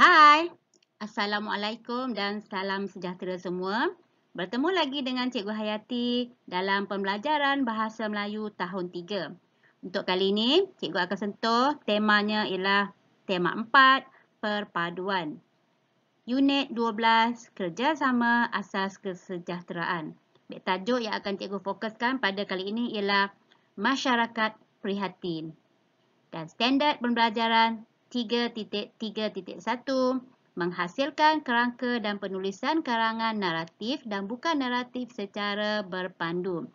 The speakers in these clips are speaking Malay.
Hai, Assalamualaikum dan salam sejahtera semua. Bertemu lagi dengan Cikgu Hayati dalam pembelajaran Bahasa Melayu tahun 3. Untuk kali ini, Cikgu akan sentuh temanya ialah tema 4, Perpaduan. Unit 12, Kerjasama Asas Kesejahteraan. Tajuk yang akan Cikgu fokuskan pada kali ini ialah Masyarakat Prihatin. Dan standard pembelajaran 3.3.1 menghasilkan kerangka dan penulisan karangan naratif dan bukan naratif secara berpandu.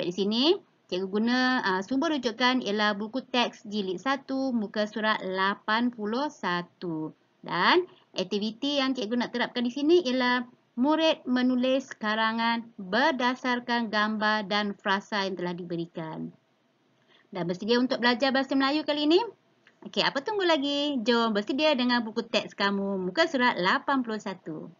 Baik di sini, cikgu guna uh, sumber rujukan ialah buku teks jilid 1 muka surat 81. Dan aktiviti yang cikgu nak terapkan di sini ialah murid menulis karangan berdasarkan gambar dan frasa yang telah diberikan. Dah bersedia untuk belajar bahasa Melayu kali ini? Okey, apa tunggu lagi? Jom bersedia dengan buku teks kamu. Muka surat 81.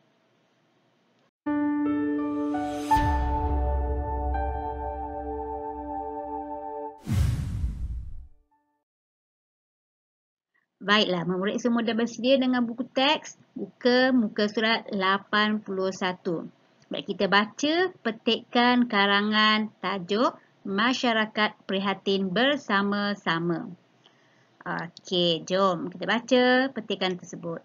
Baiklah, murid semua dah bersedia dengan buku teks. Buka muka surat 81. Baik, kita baca petikan karangan tajuk Masyarakat Prihatin Bersama-sama. Okey, jom kita baca petikan tersebut.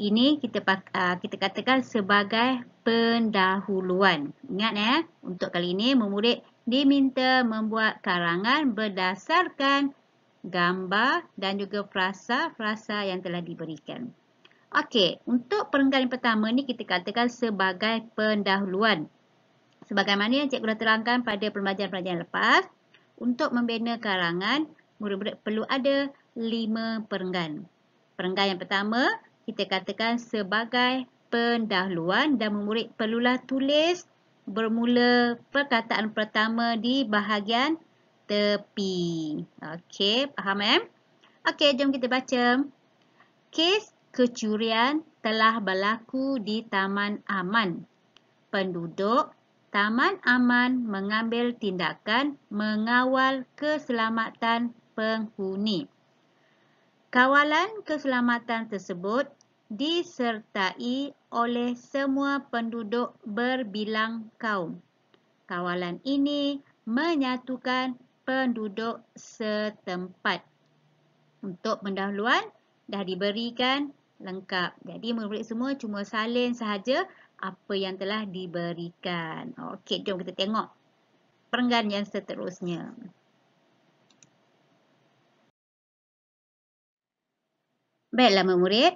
Ini kita ah, kita katakan sebagai pendahuluan. Ingat ya, eh? untuk kali ini memurid diminta membuat karangan berdasarkan gambar dan juga frasa-frasa yang telah diberikan. Okey, untuk perenggan yang pertama ni kita katakan sebagai pendahuluan. Sebagaimana yang cikgu dah terangkan pada pembelajaran pelajaran lepas, untuk membina karangan, murid-murid perlu ada lima perenggan. Perenggan yang pertama, kita katakan sebagai pendahuluan dan murid perlulah tulis bermula perkataan pertama di bahagian tepi. Okey, faham eh? Okey, jom kita baca. Kes kecurian telah berlaku di Taman Aman. Penduduk Taman Aman mengambil tindakan mengawal keselamatan penghuni. Kawalan keselamatan tersebut disertai oleh semua penduduk berbilang kaum. Kawalan ini menyatukan penduduk setempat. Untuk pendahuluan dah diberikan lengkap. Jadi murid semua cuma salin sahaja apa yang telah diberikan. Okey, jom kita tengok perenggan yang seterusnya. Baiklah, murid.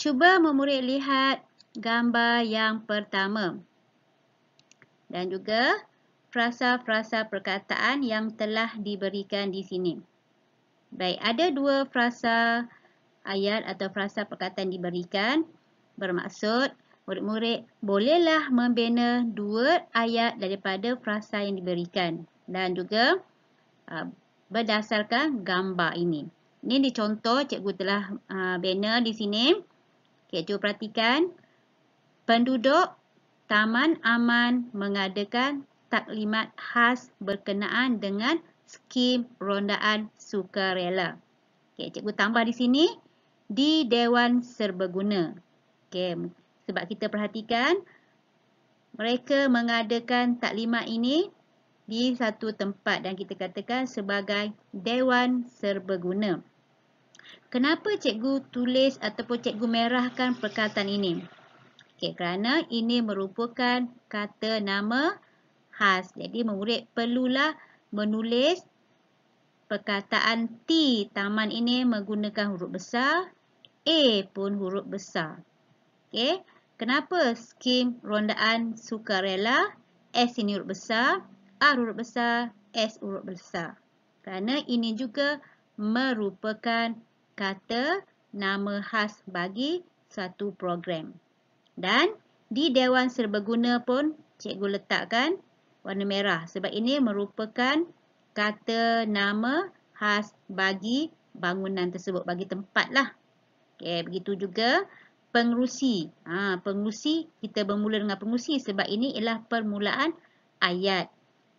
Cuba murid lihat gambar yang pertama. Dan juga frasa-frasa perkataan yang telah diberikan di sini. Baik, ada dua frasa ayat atau frasa perkataan diberikan. Bermaksud, murid-murid bolehlah membina dua ayat daripada frasa yang diberikan. Dan juga uh, berdasarkan gambar ini. Ini dicontoh, contoh cikgu telah uh, banner di sini. Okey, cuba perhatikan. Penduduk Taman Aman mengadakan taklimat khas berkenaan dengan skim rondaan sukarela. Okey, cikgu tambah di sini di Dewan Serbaguna. Okey, sebab kita perhatikan mereka mengadakan taklimat ini di satu tempat dan kita katakan sebagai Dewan Serbaguna. Kenapa cikgu tulis ataupun cikgu merahkan perkataan ini? Okey, kerana ini merupakan kata nama khas. Jadi murid perlulah menulis perkataan T taman ini menggunakan huruf besar, A pun huruf besar. Okay, Kenapa skim rondaan sukarela S ini huruf besar, a huruf besar, S huruf besar? Kerana ini juga merupakan kata nama khas bagi satu program. Dan di Dewan Serbaguna pun cikgu letakkan warna merah sebab ini merupakan kata nama khas bagi bangunan tersebut, bagi tempat lah. Okay, begitu juga pengurusi. Ha, pengurusi, kita bermula dengan pengurusi sebab ini ialah permulaan ayat.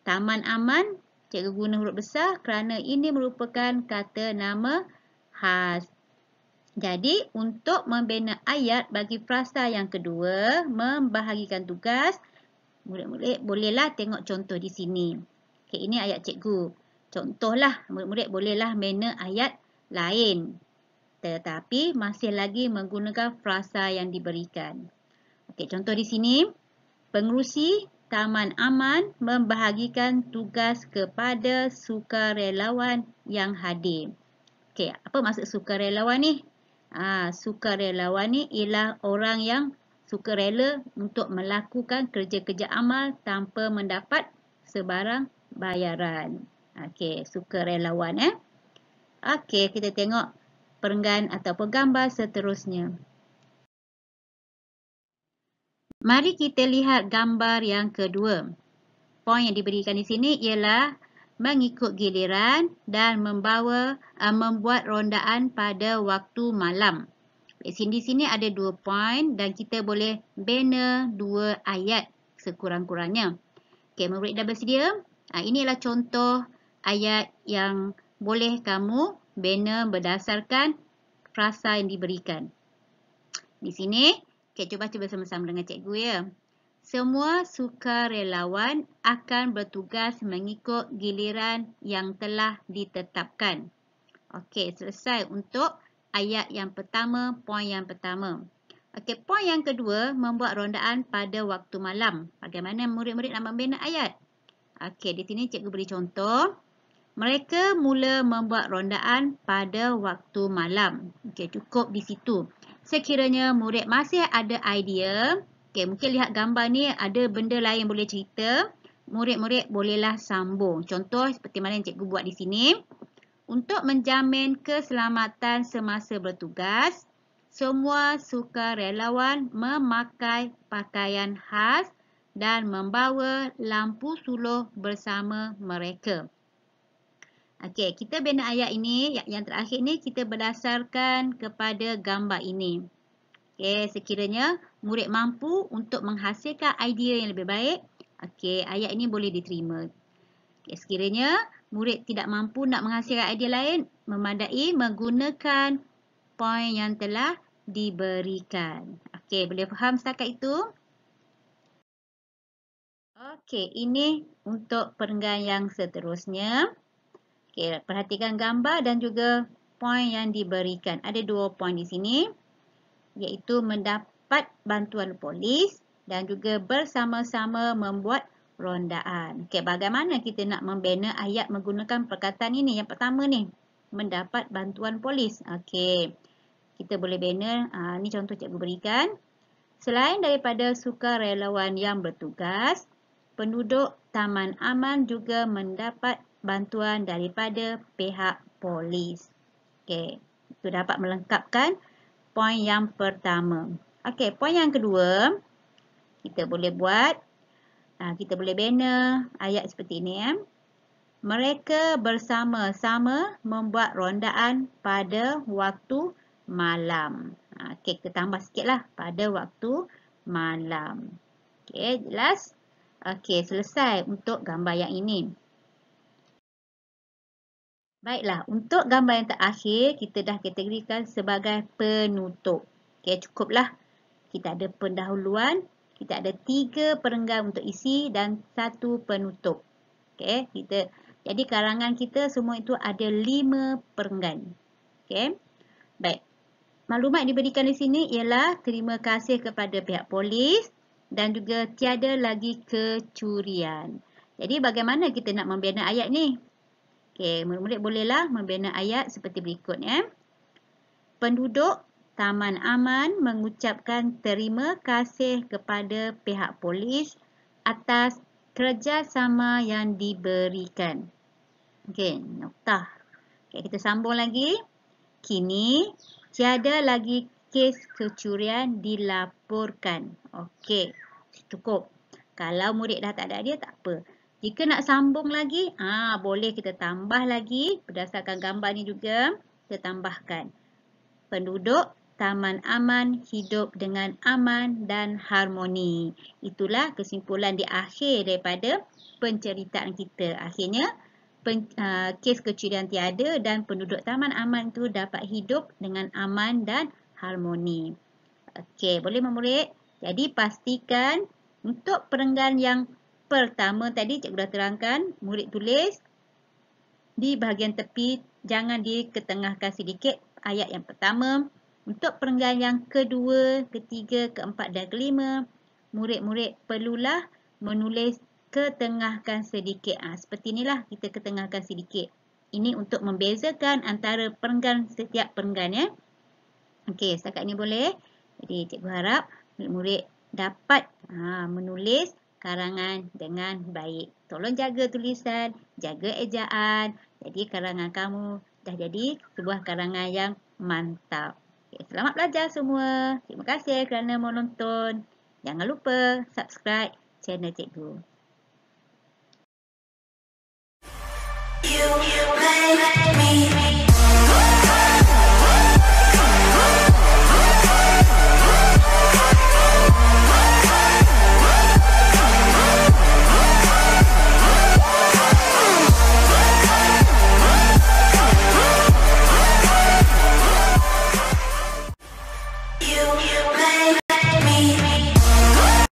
Taman aman, cikgu guna huruf besar kerana ini merupakan kata nama khas. Jadi, untuk membina ayat bagi frasa yang kedua, membahagikan tugas, murid-murid bolehlah tengok contoh di sini. Okay, ini ayat cikgu. Contohlah, murid-murid bolehlah bina ayat lain. Tetapi, masih lagi menggunakan frasa yang diberikan. Okay, contoh di sini, pengurusi Taman Aman membahagikan tugas kepada sukarelawan yang hadir. Okey, apa maksud sukarelawan ni? Ha, sukarelawan ni ialah orang yang sukarela untuk melakukan kerja-kerja amal tanpa mendapat sebarang bayaran. Okey, sukarelawan eh. Okey, kita tengok perenggan atau gambar seterusnya. Mari kita lihat gambar yang kedua. Poin yang diberikan di sini ialah mengikut giliran dan membawa uh, membuat rondaan pada waktu malam. Di sini ada dua poin dan kita boleh bina dua ayat sekurang-kurangnya. Okey, murid dah bersedia? Uh, inilah contoh ayat yang boleh kamu bina berdasarkan frasa yang diberikan. Di sini, okay, cuba cuba sama-sama dengan cikgu ya. Semua sukarelawan akan bertugas mengikut giliran yang telah ditetapkan. Okey, selesai untuk ayat yang pertama, poin yang pertama. Okey, poin yang kedua, membuat rondaan pada waktu malam. Bagaimana murid-murid nak membina ayat? Okey, di sini cikgu beri contoh. Mereka mula membuat rondaan pada waktu malam. Okey, cukup di situ. Sekiranya murid masih ada idea, Okey, mungkin lihat gambar ni ada benda lain boleh cerita. Murid-murid bolehlah sambung. Contoh seperti mana yang cikgu buat di sini. Untuk menjamin keselamatan semasa bertugas, semua sukarelawan memakai pakaian khas dan membawa lampu suluh bersama mereka. Okey, kita bina ayat ini. Yang terakhir ni kita berdasarkan kepada gambar ini. Okey, sekiranya murid mampu untuk menghasilkan idea yang lebih baik, okey, ayat ini boleh diterima. Okay, sekiranya murid tidak mampu nak menghasilkan idea lain, memadai menggunakan poin yang telah diberikan. Okey, boleh faham setakat itu? Okey, ini untuk perenggan yang seterusnya. Okey, perhatikan gambar dan juga poin yang diberikan. Ada dua poin di sini, iaitu mendapat mendapat bantuan polis dan juga bersama-sama membuat rondaan. Okey, bagaimana kita nak membina ayat menggunakan perkataan ini? Yang pertama ni, mendapat bantuan polis. Okey, kita boleh bina, aa, ha, ni contoh cikgu berikan. Selain daripada sukarelawan yang bertugas, penduduk Taman Aman juga mendapat bantuan daripada pihak polis. Okey, itu dapat melengkapkan poin yang pertama. Okey, poin yang kedua, kita boleh buat, ah, kita boleh bina ayat seperti ini. Eh. Mereka bersama-sama membuat rondaan pada waktu malam. Ah, okey, kita tambah sikitlah pada waktu malam. Okey, jelas? Okey, selesai untuk gambar yang ini. Baiklah, untuk gambar yang terakhir, kita dah kategorikan sebagai penutup. Okey, cukuplah kita ada pendahuluan, kita ada tiga perenggan untuk isi dan satu penutup. Okey, kita jadi karangan kita semua itu ada lima perenggan. Okey. Baik. Maklumat diberikan di sini ialah terima kasih kepada pihak polis dan juga tiada lagi kecurian. Jadi bagaimana kita nak membina ayat ni? Okey, murid-murid bolehlah membina ayat seperti berikut ya. Penduduk Taman Aman mengucapkan terima kasih kepada pihak polis atas kerjasama yang diberikan. Okey, noktah. Okey, kita sambung lagi. Kini tiada lagi kes kecurian dilaporkan. Okey, cukup. Kalau murid dah tak ada dia tak apa. Jika nak sambung lagi, ah boleh kita tambah lagi berdasarkan gambar ni juga kita tambahkan. Penduduk taman aman, hidup dengan aman dan harmoni. Itulah kesimpulan di akhir daripada penceritaan kita. Akhirnya, pen, uh, kes kecurian tiada dan penduduk taman aman itu dapat hidup dengan aman dan harmoni. Okey, boleh memurid? Jadi, pastikan untuk perenggan yang pertama tadi cikgu dah terangkan, murid tulis di bahagian tepi, jangan diketengahkan sedikit ayat yang pertama. Untuk perenggan yang kedua, ketiga, keempat dan kelima, murid-murid perlulah menulis ketengahkan sedikit. Ha, seperti inilah kita ketengahkan sedikit. Ini untuk membezakan antara perenggan setiap perenggan. Ya. Okey, setakat ini boleh. Jadi, cikgu harap murid-murid dapat ha, menulis karangan dengan baik. Tolong jaga tulisan, jaga ejaan. Jadi, karangan kamu dah jadi sebuah karangan yang mantap. Okay, selamat belajar semua. Terima kasih kerana menonton. Jangan lupa subscribe channel cikgu.